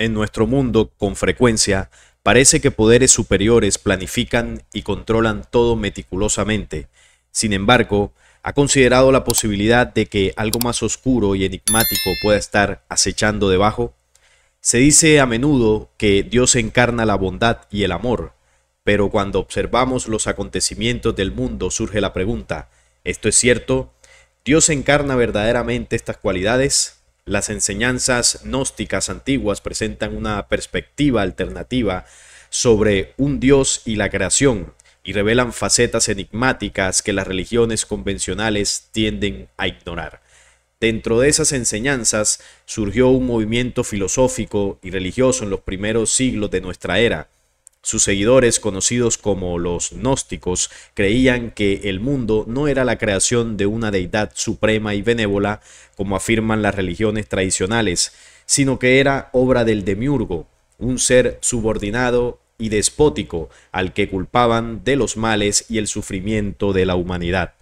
En nuestro mundo, con frecuencia, parece que poderes superiores planifican y controlan todo meticulosamente. Sin embargo, ha considerado la posibilidad de que algo más oscuro y enigmático pueda estar acechando debajo. Se dice a menudo que Dios encarna la bondad y el amor, pero cuando observamos los acontecimientos del mundo surge la pregunta, ¿esto es cierto? ¿Dios encarna verdaderamente estas cualidades? Las enseñanzas gnósticas antiguas presentan una perspectiva alternativa sobre un Dios y la creación y revelan facetas enigmáticas que las religiones convencionales tienden a ignorar. Dentro de esas enseñanzas surgió un movimiento filosófico y religioso en los primeros siglos de nuestra era, sus seguidores, conocidos como los gnósticos, creían que el mundo no era la creación de una deidad suprema y benévola, como afirman las religiones tradicionales, sino que era obra del demiurgo, un ser subordinado y despótico al que culpaban de los males y el sufrimiento de la humanidad.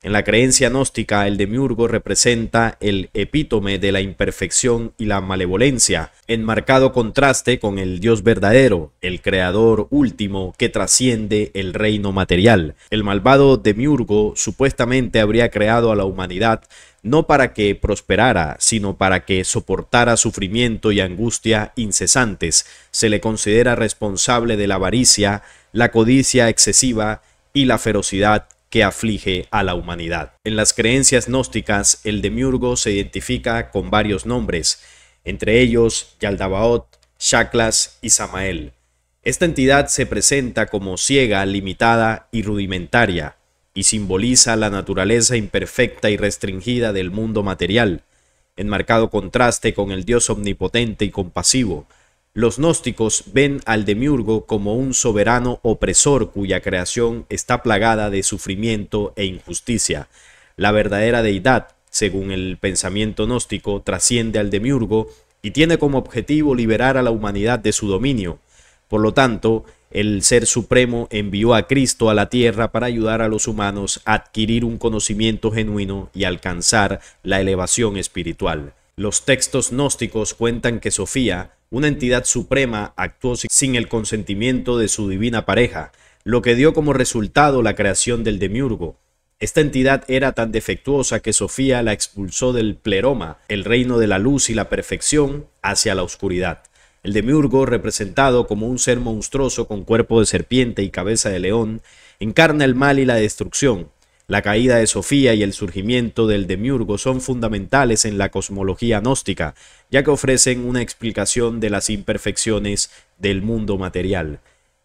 En la creencia gnóstica, el demiurgo representa el epítome de la imperfección y la malevolencia, en marcado contraste con el Dios verdadero, el creador último que trasciende el reino material. El malvado demiurgo supuestamente habría creado a la humanidad no para que prosperara, sino para que soportara sufrimiento y angustia incesantes. Se le considera responsable de la avaricia, la codicia excesiva y la ferocidad que aflige a la humanidad. En las creencias gnósticas, el demiurgo se identifica con varios nombres, entre ellos Yaldabaoth, Shaklas y Samael. Esta entidad se presenta como ciega, limitada y rudimentaria, y simboliza la naturaleza imperfecta y restringida del mundo material, en marcado contraste con el Dios omnipotente y compasivo, los gnósticos ven al demiurgo como un soberano opresor cuya creación está plagada de sufrimiento e injusticia. La verdadera deidad, según el pensamiento gnóstico, trasciende al demiurgo y tiene como objetivo liberar a la humanidad de su dominio. Por lo tanto, el Ser Supremo envió a Cristo a la tierra para ayudar a los humanos a adquirir un conocimiento genuino y alcanzar la elevación espiritual. Los textos gnósticos cuentan que Sofía, una entidad suprema actuó sin el consentimiento de su divina pareja, lo que dio como resultado la creación del demiurgo. Esta entidad era tan defectuosa que Sofía la expulsó del pleroma, el reino de la luz y la perfección, hacia la oscuridad. El demiurgo, representado como un ser monstruoso con cuerpo de serpiente y cabeza de león, encarna el mal y la destrucción, la caída de Sofía y el surgimiento del demiurgo son fundamentales en la cosmología gnóstica, ya que ofrecen una explicación de las imperfecciones del mundo material.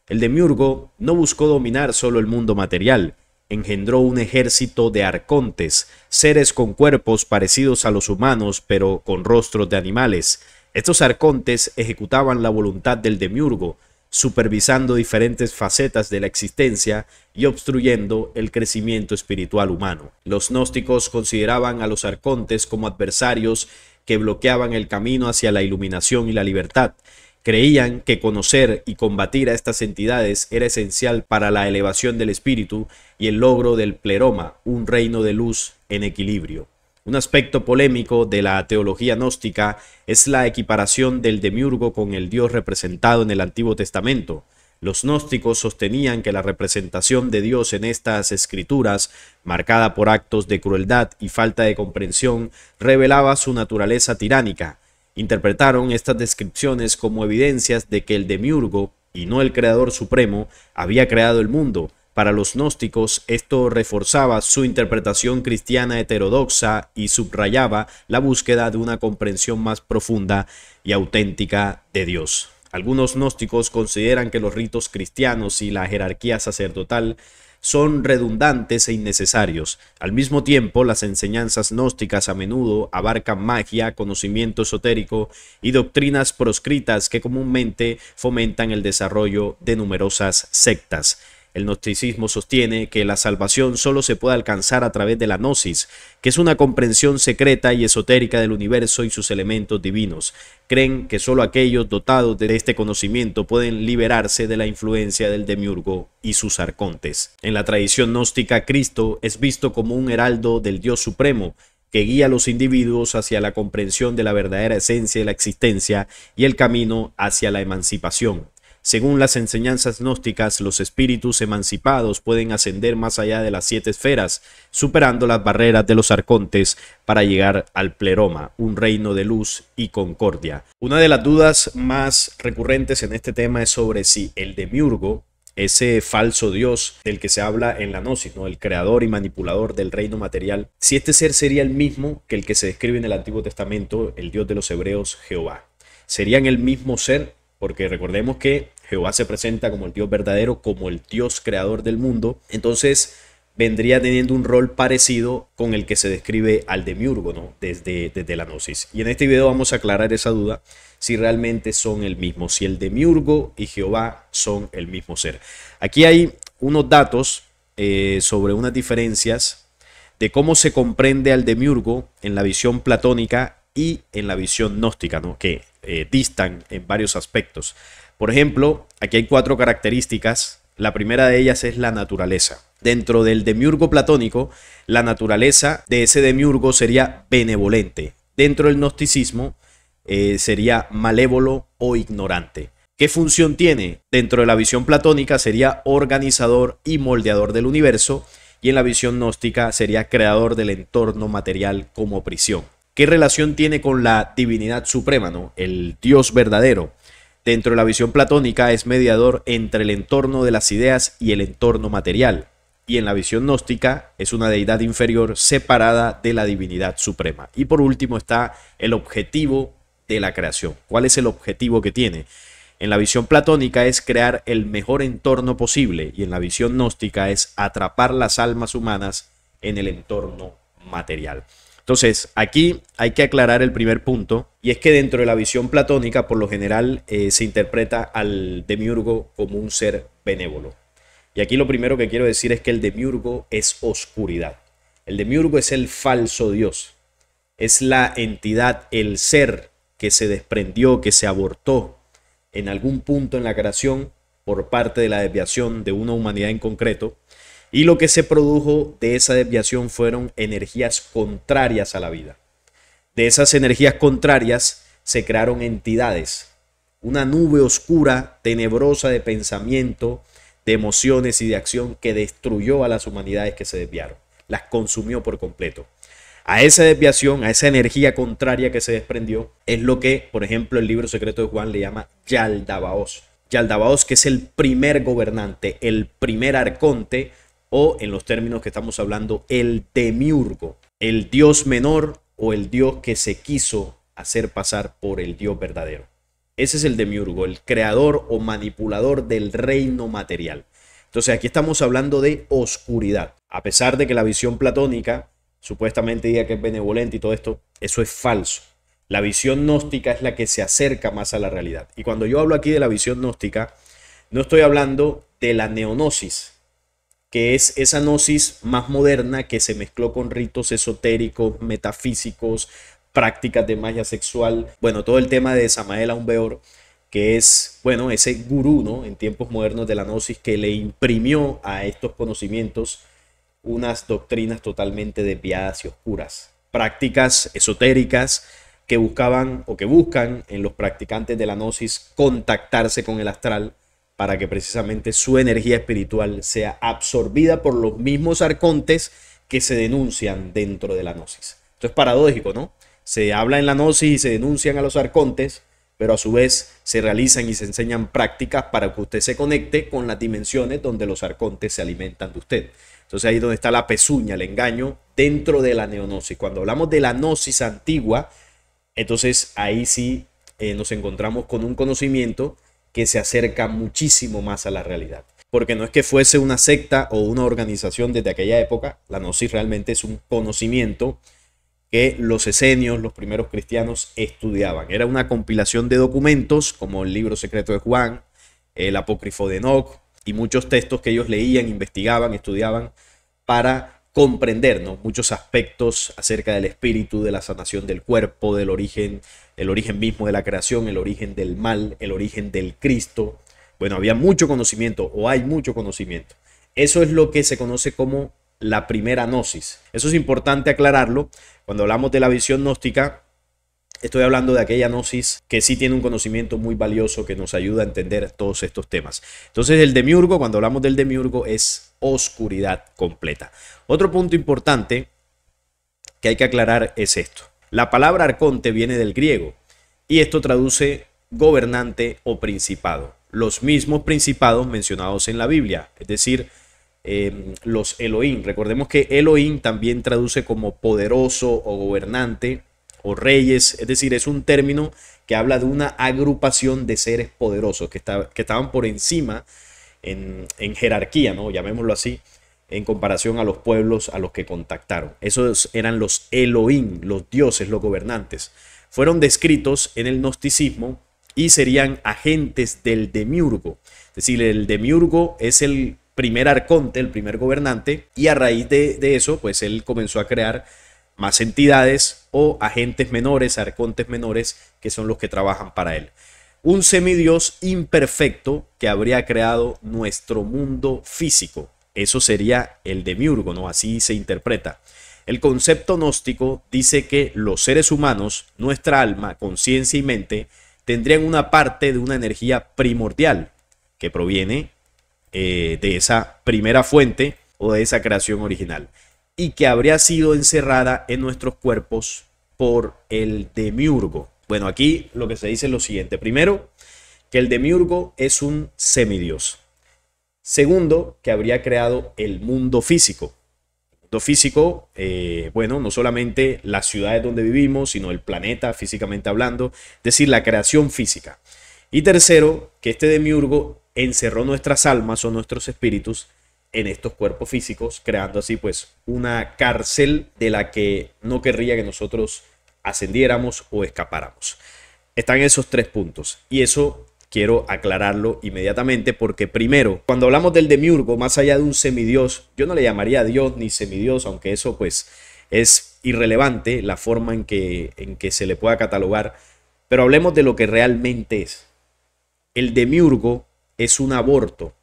El demiurgo no buscó dominar solo el mundo material, engendró un ejército de arcontes, seres con cuerpos parecidos a los humanos pero con rostros de animales. Estos arcontes ejecutaban la voluntad del demiurgo, supervisando diferentes facetas de la existencia y obstruyendo el crecimiento espiritual humano. Los gnósticos consideraban a los arcontes como adversarios que bloqueaban el camino hacia la iluminación y la libertad. Creían que conocer y combatir a estas entidades era esencial para la elevación del espíritu y el logro del pleroma, un reino de luz en equilibrio. Un aspecto polémico de la teología gnóstica es la equiparación del demiurgo con el Dios representado en el Antiguo Testamento. Los gnósticos sostenían que la representación de Dios en estas escrituras, marcada por actos de crueldad y falta de comprensión, revelaba su naturaleza tiránica. Interpretaron estas descripciones como evidencias de que el demiurgo, y no el Creador Supremo, había creado el mundo, para los gnósticos, esto reforzaba su interpretación cristiana heterodoxa y subrayaba la búsqueda de una comprensión más profunda y auténtica de Dios. Algunos gnósticos consideran que los ritos cristianos y la jerarquía sacerdotal son redundantes e innecesarios. Al mismo tiempo, las enseñanzas gnósticas a menudo abarcan magia, conocimiento esotérico y doctrinas proscritas que comúnmente fomentan el desarrollo de numerosas sectas. El gnosticismo sostiene que la salvación solo se puede alcanzar a través de la gnosis, que es una comprensión secreta y esotérica del universo y sus elementos divinos. Creen que solo aquellos dotados de este conocimiento pueden liberarse de la influencia del demiurgo y sus arcontes. En la tradición gnóstica, Cristo es visto como un heraldo del Dios supremo, que guía a los individuos hacia la comprensión de la verdadera esencia de la existencia y el camino hacia la emancipación. Según las enseñanzas gnósticas, los espíritus emancipados pueden ascender más allá de las siete esferas, superando las barreras de los arcontes para llegar al pleroma, un reino de luz y concordia. Una de las dudas más recurrentes en este tema es sobre si el demiurgo, ese falso dios del que se habla en la gnosis, el creador y manipulador del reino material, si este ser sería el mismo que el que se describe en el Antiguo Testamento, el dios de los hebreos Jehová. ¿Serían el mismo ser? Porque recordemos que Jehová se presenta como el Dios verdadero, como el Dios creador del mundo, entonces vendría teniendo un rol parecido con el que se describe al demiurgo, ¿no? Desde, desde la gnosis. Y en este video vamos a aclarar esa duda, si realmente son el mismo, si el demiurgo y Jehová son el mismo ser. Aquí hay unos datos eh, sobre unas diferencias de cómo se comprende al demiurgo en la visión platónica y en la visión gnóstica, ¿no? Que eh, distan en varios aspectos. Por ejemplo, aquí hay cuatro características. La primera de ellas es la naturaleza. Dentro del demiurgo platónico, la naturaleza de ese demiurgo sería benevolente. Dentro del gnosticismo, eh, sería malévolo o ignorante. ¿Qué función tiene? Dentro de la visión platónica sería organizador y moldeador del universo y en la visión gnóstica sería creador del entorno material como prisión. ¿Qué relación tiene con la divinidad suprema, no? el Dios verdadero? Dentro de la visión platónica es mediador entre el entorno de las ideas y el entorno material, y en la visión gnóstica es una deidad inferior separada de la divinidad suprema. Y por último está el objetivo de la creación. ¿Cuál es el objetivo que tiene? En la visión platónica es crear el mejor entorno posible y en la visión gnóstica es atrapar las almas humanas en el entorno material. Entonces, aquí hay que aclarar el primer punto, y es que dentro de la visión platónica, por lo general, eh, se interpreta al demiurgo como un ser benévolo. Y aquí lo primero que quiero decir es que el demiurgo es oscuridad. El demiurgo es el falso dios. Es la entidad, el ser que se desprendió, que se abortó en algún punto en la creación por parte de la desviación de una humanidad en concreto y lo que se produjo de esa desviación fueron energías contrarias a la vida. De esas energías contrarias se crearon entidades, una nube oscura, tenebrosa de pensamiento, de emociones y de acción que destruyó a las humanidades que se desviaron, las consumió por completo. A esa desviación, a esa energía contraria que se desprendió, es lo que, por ejemplo, el libro secreto de Juan le llama Yaldabaos. Yaldabaos, que es el primer gobernante, el primer arconte o en los términos que estamos hablando, el demiurgo, el dios menor o el dios que se quiso hacer pasar por el dios verdadero. Ese es el demiurgo, el creador o manipulador del reino material. Entonces aquí estamos hablando de oscuridad. A pesar de que la visión platónica supuestamente diga que es benevolente y todo esto, eso es falso. La visión gnóstica es la que se acerca más a la realidad. Y cuando yo hablo aquí de la visión gnóstica, no estoy hablando de la neonosis, que es esa gnosis más moderna que se mezcló con ritos esotéricos, metafísicos, prácticas de magia sexual, bueno, todo el tema de Samael Aumbeor, que es, bueno, ese gurú, En tiempos modernos de la gnosis que le imprimió a estos conocimientos unas doctrinas totalmente desviadas y oscuras, prácticas esotéricas que buscaban o que buscan en los practicantes de la gnosis contactarse con el astral para que precisamente su energía espiritual sea absorbida por los mismos arcontes que se denuncian dentro de la gnosis. Esto es paradójico, ¿no? Se habla en la gnosis y se denuncian a los arcontes, pero a su vez se realizan y se enseñan prácticas para que usted se conecte con las dimensiones donde los arcontes se alimentan de usted. Entonces ahí es donde está la pezuña, el engaño dentro de la neonosis. Cuando hablamos de la gnosis antigua, entonces ahí sí eh, nos encontramos con un conocimiento que se acerca muchísimo más a la realidad. Porque no es que fuese una secta o una organización desde aquella época, la gnosis realmente es un conocimiento que los esenios, los primeros cristianos, estudiaban. Era una compilación de documentos como el libro secreto de Juan, el apócrifo de Enoch y muchos textos que ellos leían, investigaban, estudiaban para comprender muchos aspectos acerca del espíritu, de la sanación del cuerpo, del origen, el origen mismo de la creación, el origen del mal, el origen del Cristo. Bueno, había mucho conocimiento o hay mucho conocimiento. Eso es lo que se conoce como la primera gnosis. Eso es importante aclararlo. Cuando hablamos de la visión gnóstica, Estoy hablando de aquella gnosis que sí tiene un conocimiento muy valioso que nos ayuda a entender todos estos temas. Entonces el demiurgo, cuando hablamos del demiurgo, es oscuridad completa. Otro punto importante que hay que aclarar es esto. La palabra arconte viene del griego y esto traduce gobernante o principado. Los mismos principados mencionados en la Biblia, es decir, em, los Elohim. Recordemos que Elohim también traduce como poderoso o gobernante o reyes, es decir, es un término que habla de una agrupación de seres poderosos que, que estaban por encima en, jerarquía, ¿no? llamémoslo así, en comparación a los pueblos a los que contactaron. Esos eran los Elohim, los dioses, los gobernantes. Fueron descritos en el gnosticismo y serían agentes del demiurgo. Es decir, el demiurgo es el primer arconte, el primer gobernante, y a raíz de, de eso, pues él comenzó a crear más entidades, o agentes menores, arcontes menores, que son los que trabajan para él. Un semidios imperfecto que habría creado nuestro mundo físico. Eso sería el demiurgo, ¿no? Así se interpreta. El concepto gnóstico dice que los seres humanos, nuestra alma, conciencia y mente, tendrían una parte de una energía primordial que proviene eh, de esa primera fuente o de esa creación original y que habría sido encerrada en nuestros cuerpos por el demiurgo. Bueno, aquí lo que se dice es lo siguiente. Primero, que el demiurgo es un semidios. Segundo, que habría creado el mundo físico. El mundo físico, eh, bueno, no solamente las ciudades donde vivimos, sino el planeta físicamente hablando, es decir, la creación física. Y tercero, que este demiurgo encerró nuestras almas o nuestros espíritus en estos cuerpos físicos, creando así pues una cárcel de la que no querría que nosotros ascendiéramos o escapáramos. Están esos tres puntos y eso quiero aclararlo inmediatamente porque primero, cuando hablamos del demiurgo, más allá de un semidios, yo no le llamaría a dios ni semidios, aunque eso pues es irrelevante la forma en que, en que se le pueda catalogar, pero hablemos de lo que realmente es. El demiurgo es un aborto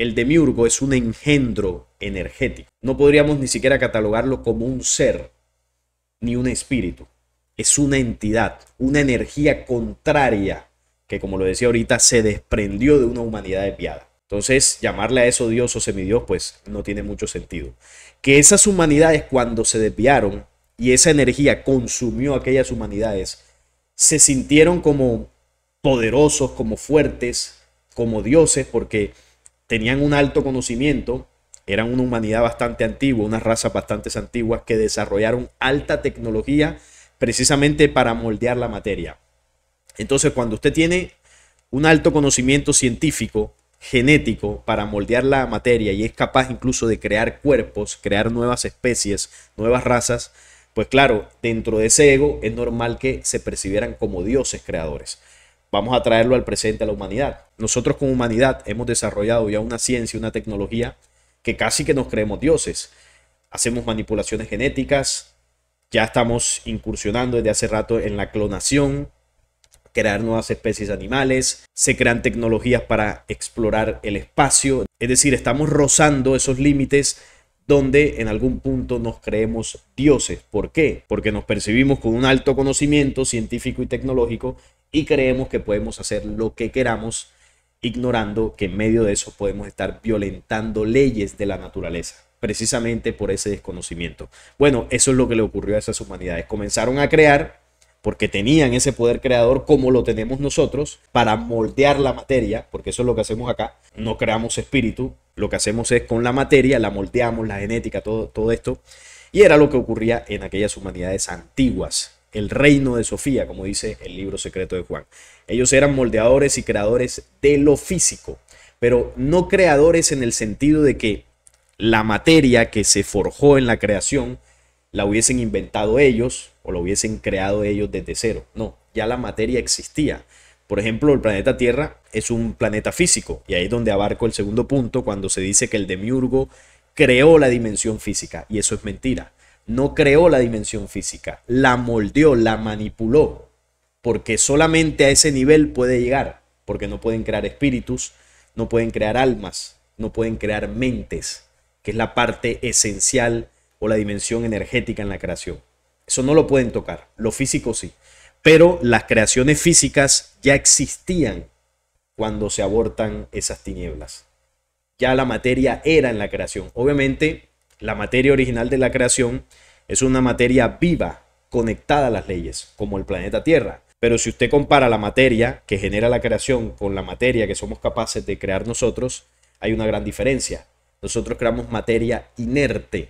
el demiurgo es un engendro energético. No podríamos ni siquiera catalogarlo como un ser ni un espíritu. Es una entidad, una energía contraria que, como lo decía ahorita, se desprendió de una humanidad desviada. Entonces, llamarle a eso Dios o semidios, pues no tiene mucho sentido. Que esas humanidades, cuando se desviaron y esa energía consumió aquellas humanidades, se sintieron como poderosos, como fuertes, como dioses, porque tenían un alto conocimiento, eran una humanidad bastante antigua, unas razas bastante antiguas que desarrollaron alta tecnología precisamente para moldear la materia. Entonces, cuando usted tiene un alto conocimiento científico, genético, para moldear la materia y es capaz incluso de crear cuerpos, crear nuevas especies, nuevas razas, pues claro, dentro de ese ego es normal que se percibieran como dioses creadores vamos a traerlo al presente a la humanidad. Nosotros como humanidad hemos desarrollado ya una ciencia, una tecnología que casi que nos creemos dioses. Hacemos manipulaciones genéticas, ya estamos incursionando desde hace rato en la clonación, crear nuevas especies animales, se crean tecnologías para explorar el espacio, es decir, estamos rozando esos límites donde en algún punto nos creemos dioses. ¿Por qué? Porque nos percibimos con un alto conocimiento científico y tecnológico y creemos que podemos hacer lo que queramos, ignorando que en medio de eso podemos estar violentando leyes de la naturaleza, precisamente por ese desconocimiento. Bueno, eso es lo que le ocurrió a esas humanidades. Comenzaron a crear porque tenían ese poder creador como lo tenemos nosotros para moldear la materia, porque eso es lo que hacemos acá, no creamos espíritu, lo que hacemos es con la materia, la moldeamos, la genética, todo, todo esto, y era lo que ocurría en aquellas humanidades antiguas, el reino de Sofía, como dice el libro secreto de Juan. Ellos eran moldeadores y creadores de lo físico, pero no creadores en el sentido de que la materia que se forjó en la creación la hubiesen inventado ellos o la hubiesen creado ellos desde cero. No, ya la materia existía. Por ejemplo, el planeta Tierra es un planeta físico y ahí es donde abarco el segundo punto cuando se dice que el demiurgo creó la dimensión física y eso es mentira no creó la dimensión física, la moldeó, la manipuló, porque solamente a ese nivel puede llegar, porque no pueden crear espíritus, no pueden crear almas, no pueden crear mentes, que es la parte esencial o la dimensión energética en la creación. Eso no lo pueden tocar, lo físico sí, pero las creaciones físicas ya existían cuando se abortan esas tinieblas. Ya la materia era en la creación. Obviamente, la materia original de la creación es una materia viva, conectada a las leyes, como el planeta Tierra. Pero si usted compara la materia que genera la creación con la materia que somos capaces de crear nosotros, hay una gran diferencia. Nosotros creamos materia inerte,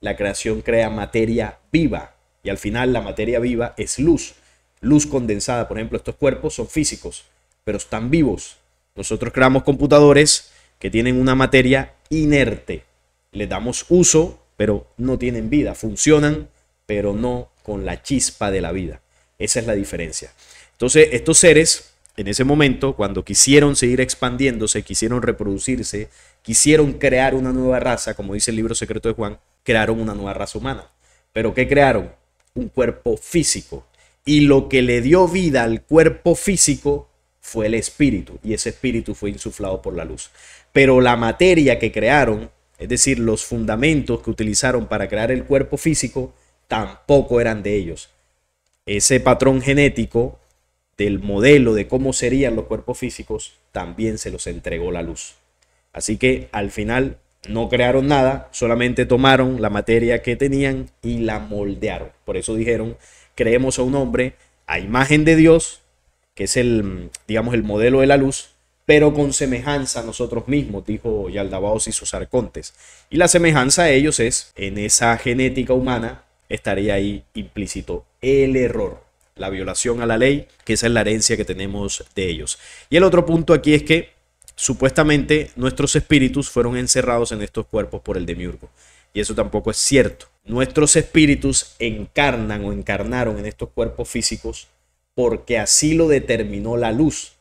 la creación crea materia viva y al final la materia viva es luz. Luz condensada, por ejemplo, estos cuerpos son físicos, pero están vivos. Nosotros creamos computadores que tienen una materia inerte, le damos uso, pero no tienen vida, funcionan, pero no con la chispa de la vida. Esa es la diferencia. Entonces, estos seres, en ese momento, cuando quisieron seguir expandiéndose, quisieron reproducirse, quisieron crear una nueva raza, como dice el libro secreto de Juan, crearon una nueva raza humana. ¿Pero qué crearon? Un cuerpo físico. Y lo que le dio vida al cuerpo físico fue el espíritu. Y ese espíritu fue insuflado por la luz. Pero la materia que crearon es decir, los fundamentos que utilizaron para crear el cuerpo físico, tampoco eran de ellos. Ese patrón genético del modelo de cómo serían los cuerpos físicos también se los entregó la luz. Así que al final no crearon nada, solamente tomaron la materia que tenían y la moldearon. Por eso dijeron, creemos a un hombre a imagen de Dios, que es el, digamos, el modelo de la luz, pero con semejanza a nosotros mismos, dijo Yaldabaos y sus arcontes. Y la semejanza a ellos es, en esa genética humana, estaría ahí implícito el error, la violación a la ley, que esa es la herencia que tenemos de ellos. Y el otro punto aquí es que, supuestamente, nuestros espíritus fueron encerrados en estos cuerpos por el demiurgo. Y eso tampoco es cierto. Nuestros espíritus encarnan o encarnaron en estos cuerpos físicos porque así lo determinó la luz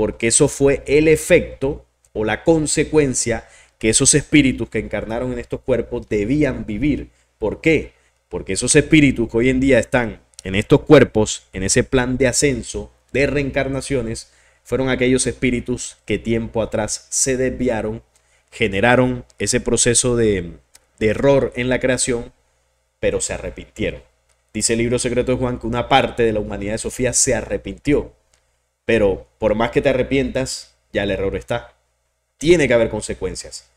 porque eso fue el efecto o la consecuencia que esos espíritus que encarnaron en estos cuerpos debían vivir. ¿Por qué? Porque esos espíritus que hoy en día están en estos cuerpos, en ese plan de ascenso, de reencarnaciones, fueron aquellos espíritus que tiempo atrás se desviaron, generaron ese proceso de, error en la creación, pero se arrepintieron. Dice el libro secreto de Juan que una parte de la humanidad de Sofía se arrepintió pero por más que te arrepientas, ya el error está. Tiene que haber consecuencias.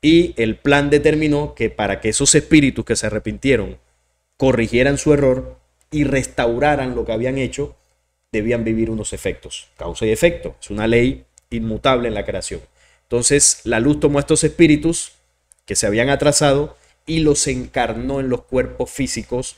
Y el plan determinó que para que esos espíritus que se arrepintieron corrigieran su error y restauraran lo que habían hecho, debían vivir unos efectos. Causa y efecto. Es una ley inmutable en la creación. Entonces la luz tomó a estos espíritus que se habían atrasado y los encarnó en los cuerpos físicos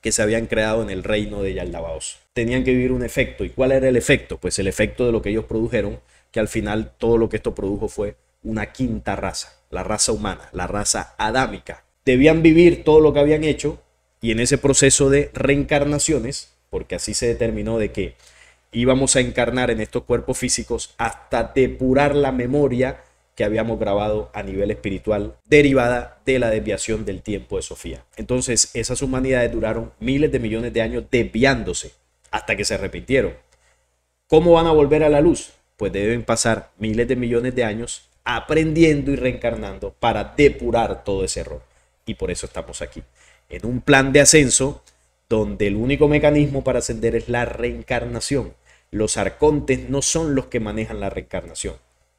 que se habían creado en el reino de Yaldabaos. Tenían que vivir un efecto. ¿Y cuál era el efecto? Pues el efecto de lo que ellos produjeron, que al final todo lo que esto produjo fue una quinta raza, la raza humana, la raza adámica. Debían vivir todo lo que habían hecho y en ese proceso de reencarnaciones, porque así se determinó de que íbamos a encarnar en estos cuerpos físicos hasta depurar la memoria que habíamos grabado a nivel espiritual derivada de la desviación del tiempo de Sofía. Entonces esas humanidades duraron miles de millones de años desviándose hasta que se arrepintieron. ¿Cómo van a volver a la luz? Pues deben pasar miles de millones de años aprendiendo y reencarnando para depurar todo ese error. Y por eso estamos aquí, en un plan de ascenso donde el único mecanismo para ascender es la reencarnación. Los arcontes no son los que manejan la reencarnación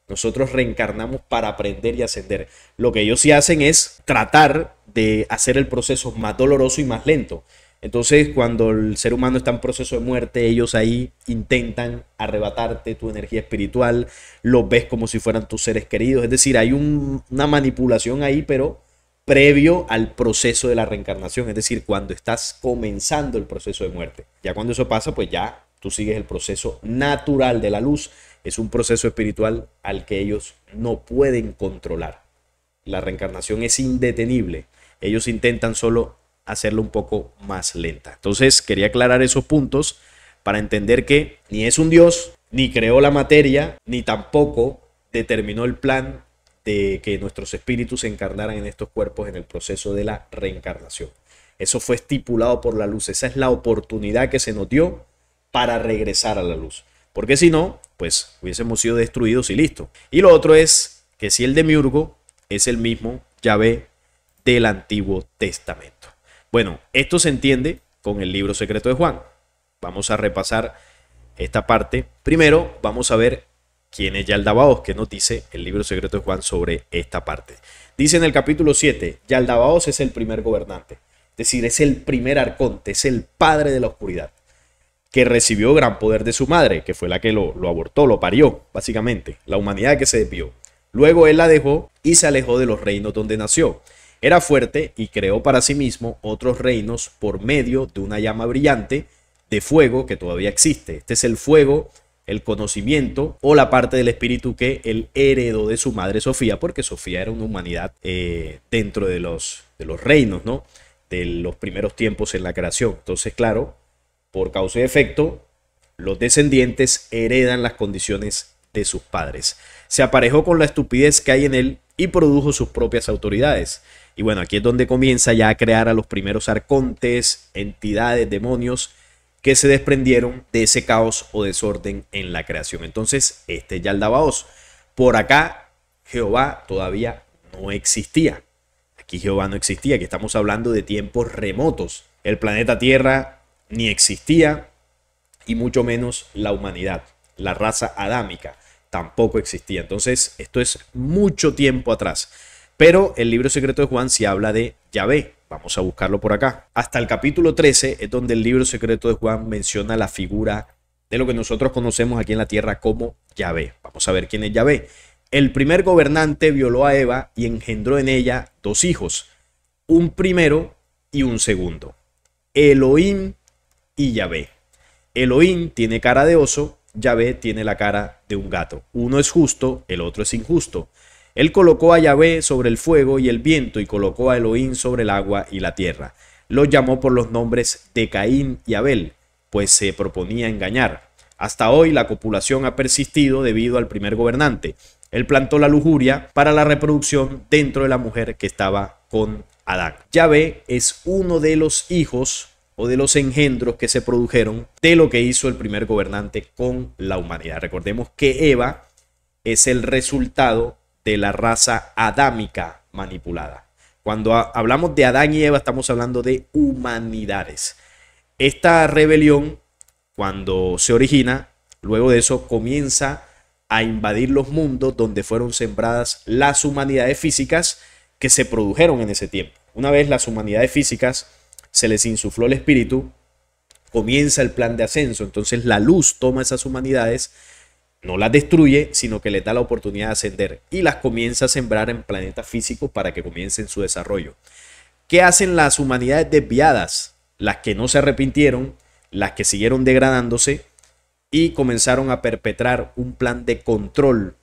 nosotros reencarnamos para aprender y ascender. Lo que ellos sí hacen es tratar de hacer el proceso más doloroso y más lento. Entonces, cuando el ser humano está en proceso de muerte, ellos ahí intentan arrebatarte tu energía espiritual, Lo ves como si fueran tus seres queridos. Es decir, hay una manipulación ahí, pero previo al proceso de la reencarnación. Es decir, cuando estás comenzando el proceso de muerte. Ya cuando eso pasa, pues ya tú sigues el proceso natural de la luz es un proceso espiritual al que ellos no pueden controlar. La reencarnación es indetenible. Ellos intentan solo hacerlo un poco más lenta. Entonces quería aclarar esos puntos para entender que ni es un Dios, ni creó la materia, ni tampoco determinó el plan de que nuestros espíritus se encarnaran en estos cuerpos en el proceso de la reencarnación. Eso fue estipulado por la luz. Esa es la oportunidad que se nos dio para regresar a la luz. Porque si no, pues hubiésemos sido destruidos y listo. Y lo otro es que si el demiurgo es el mismo Yahvé del Antiguo Testamento. Bueno, esto se entiende con el libro secreto de Juan. Vamos a repasar esta parte. Primero, vamos a ver quién es Yaldabaos, que nos dice el libro secreto de Juan sobre esta parte. Dice en el capítulo 7, Yaldabaos es el primer gobernante, es decir, es el primer arconte, es el padre de la oscuridad que recibió gran poder de su madre, que fue la que lo, abortó, lo parió, básicamente, la humanidad que se desvió. Luego él la dejó y se alejó de los reinos donde nació. Era fuerte y creó para sí mismo otros reinos por medio de una llama brillante de fuego que todavía existe. Este es el fuego, el conocimiento o la parte del espíritu que él heredó de su madre Sofía, porque Sofía era una humanidad eh, dentro de los, de los reinos, ¿no? De los primeros tiempos en la creación. Entonces, claro, por causa y efecto, los descendientes heredan las condiciones de sus padres. Se aparejó con la estupidez que hay en él y produjo sus propias autoridades. Y bueno, aquí es donde comienza ya a crear a los primeros arcontes, entidades, demonios que se desprendieron de ese caos o desorden en la creación. Entonces, este es Dabaos. Por acá, Jehová todavía no existía. Aquí Jehová no existía, aquí estamos hablando de tiempos remotos. El planeta Tierra ni existía, y mucho menos la humanidad, la raza adámica, tampoco existía. Entonces, esto es mucho tiempo atrás. Pero el libro secreto de Juan sí habla de Yahvé. Vamos a buscarlo por acá. Hasta el capítulo 13 es donde el libro secreto de Juan menciona la figura de lo que nosotros conocemos aquí en la tierra como Yahvé. Vamos a ver quién es Yahvé. El primer gobernante violó a Eva y engendró en ella dos hijos, un primero y un segundo. Elohim y Yahvé. Elohim tiene cara de oso, Yahvé tiene la cara de un gato. Uno es justo, el otro es injusto. Él colocó a Yahvé sobre el fuego y el viento y colocó a Elohim sobre el agua y la tierra. Los llamó por los nombres de Caín y Abel, pues se proponía engañar. Hasta hoy la copulación ha persistido debido al primer gobernante. Él plantó la lujuria para la reproducción dentro de la mujer que estaba con Adán. Yahvé es uno de los hijos o de los engendros que se produjeron de lo que hizo el primer gobernante con la humanidad. Recordemos que Eva es el resultado de la raza adámica manipulada. Cuando hablamos de Adán y Eva estamos hablando de humanidades. Esta rebelión, cuando se origina, luego de eso comienza a invadir los mundos donde fueron sembradas las humanidades físicas que se produjeron en ese tiempo. Una vez las humanidades físicas se les insufló el espíritu, comienza el plan de ascenso. Entonces la luz toma esas humanidades, no las destruye, sino que les da la oportunidad de ascender y las comienza a sembrar en planetas físicos para que comiencen su desarrollo. ¿Qué hacen las humanidades desviadas? Las que no se arrepintieron, las que siguieron degradándose y comenzaron a perpetrar un plan de control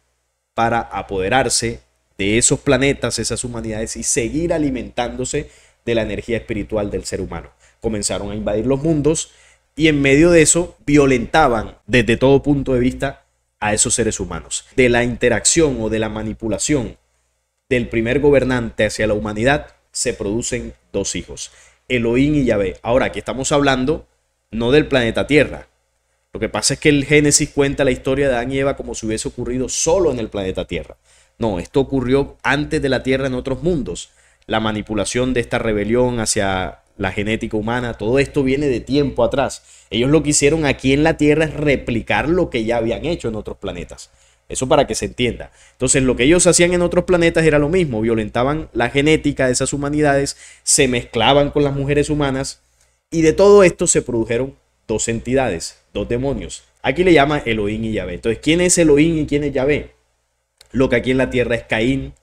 para apoderarse de esos planetas, esas humanidades y seguir alimentándose de la energía espiritual del ser humano. Comenzaron a invadir los mundos y en medio de eso violentaban desde todo punto de vista a esos seres humanos. De la interacción o de la manipulación del primer gobernante hacia la humanidad se producen dos hijos, Elohim y Yahvé. Ahora, aquí estamos hablando no del planeta Tierra. Lo que pasa es que el Génesis cuenta la historia de Adán y Eva como si hubiese ocurrido solo en el planeta Tierra. No, esto ocurrió antes de la Tierra en otros mundos la manipulación de esta rebelión hacia la genética humana, todo esto viene de tiempo atrás. Ellos lo que hicieron aquí en la Tierra es replicar lo que ya habían hecho en otros planetas. Eso para que se entienda. Entonces, lo que ellos hacían en otros planetas era lo mismo. Violentaban la genética de esas humanidades, se mezclaban con las mujeres humanas y de todo esto se produjeron dos entidades, dos demonios. Aquí le llama Elohim y Yahvé. Entonces, ¿quién es Elohim y quién es Yahvé? Lo que aquí en la Tierra es Caín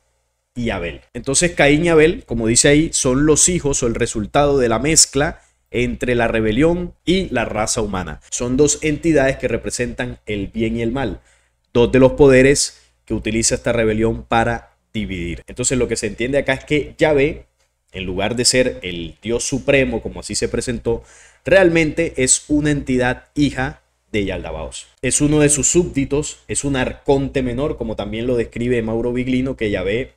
y Abel. Entonces Caín y Abel, como dice ahí, son los hijos o el resultado de la mezcla entre la rebelión y la raza humana. Son dos entidades que representan el bien y el mal, dos de los poderes que utiliza esta rebelión para dividir. Entonces lo que se entiende acá es que Yahvé, en lugar de ser el Dios supremo, como así se presentó, realmente es una entidad hija de Yaldabaos. Es uno de sus súbditos, es un arconte menor, como también lo describe Mauro Biglino, que Yahvé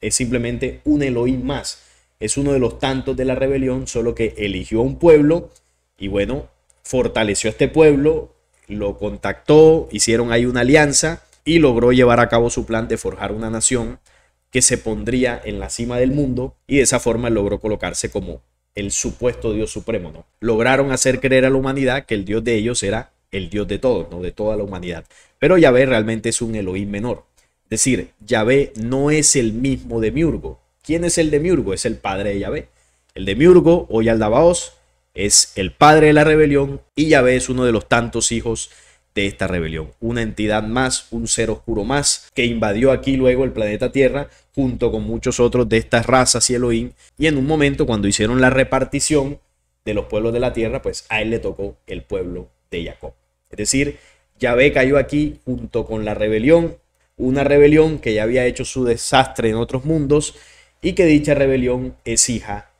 es simplemente un Elohim más. Es uno de los tantos de la rebelión, solo que eligió a un pueblo y bueno, fortaleció a este pueblo, lo contactó, hicieron ahí una alianza y logró llevar a cabo su plan de forjar una nación que se pondría en la cima del mundo y de esa forma logró colocarse como el supuesto Dios supremo, Lograron hacer creer a la humanidad que el Dios de ellos era el Dios de todos, ¿no? De toda la humanidad. Pero Yahvé realmente es un Elohim menor decir, Yahvé no es el mismo de Miurgo. ¿Quién es el de Miurgo? Es el padre de Yahvé. El de Miurgo, o Yaldabaos, es el padre de la rebelión y Yahvé es uno de los tantos hijos de esta rebelión. Una entidad más, un ser oscuro más, que invadió aquí luego el planeta Tierra junto con muchos otros de estas razas y Elohim. Y en un momento cuando hicieron la repartición de los pueblos de la Tierra, pues a él le tocó el pueblo de Jacob. Es decir, Yahvé cayó aquí junto con la rebelión una rebelión que ya había hecho su desastre en otros mundos y que dicha rebelión es hija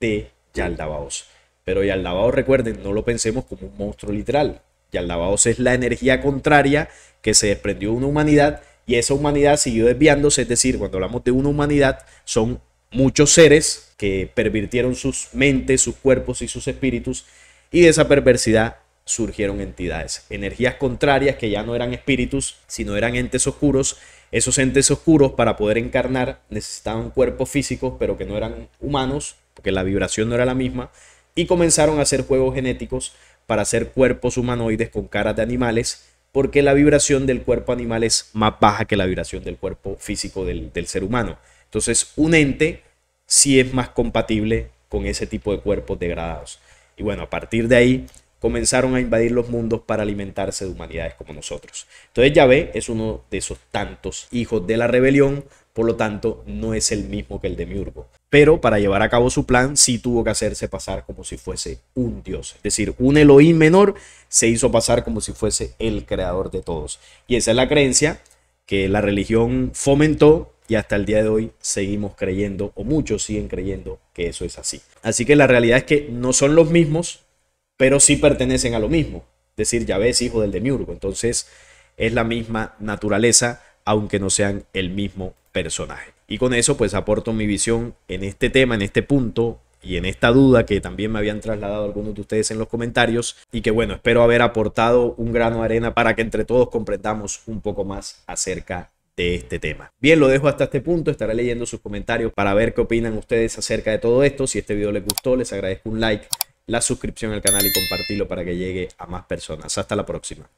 de Yaldabaos. Pero Yaldabaos, recuerden, no lo pensemos como un monstruo literal. Yaldabaos es la energía contraria que se desprendió de una humanidad y esa humanidad siguió desviándose, es decir, cuando hablamos de una humanidad son muchos seres que pervirtieron sus mentes, sus cuerpos y sus espíritus y de esa perversidad surgieron entidades, energías contrarias que ya no eran espíritus, sino eran entes oscuros. Esos entes oscuros para poder encarnar necesitaban cuerpos físicos, pero que no eran humanos, porque la vibración no era la misma, y comenzaron a hacer juegos genéticos para hacer cuerpos humanoides con caras de animales, porque la vibración del cuerpo animal es más baja que la vibración del cuerpo físico del, del ser humano. Entonces, un ente sí es más compatible con ese tipo de cuerpos degradados. Y bueno, a partir de ahí comenzaron a invadir los mundos para alimentarse de humanidades como nosotros. Entonces Yahvé es uno de esos tantos hijos de la rebelión, por lo tanto no es el mismo que el de miurgo Pero para llevar a cabo su plan sí tuvo que hacerse pasar como si fuese un dios, es decir, un Elohim menor se hizo pasar como si fuese el creador de todos. Y esa es la creencia que la religión fomentó y hasta el día de hoy seguimos creyendo, o muchos siguen creyendo que eso es así. Así que la realidad es que no son los mismos, pero sí pertenecen a lo mismo. Es decir, ya ves, hijo del demiurgo. Entonces es la misma naturaleza, aunque no sean el mismo personaje. Y con eso pues aporto mi visión en este tema, en este punto y en esta duda que también me habían trasladado algunos de ustedes en los comentarios y que bueno, espero haber aportado un grano de arena para que entre todos comprendamos un poco más acerca de este tema. Bien, lo dejo hasta este punto, estaré leyendo sus comentarios para ver qué opinan ustedes acerca de todo esto. Si este video les gustó, les agradezco un like la suscripción al canal y compartirlo para que llegue a más personas. Hasta la próxima.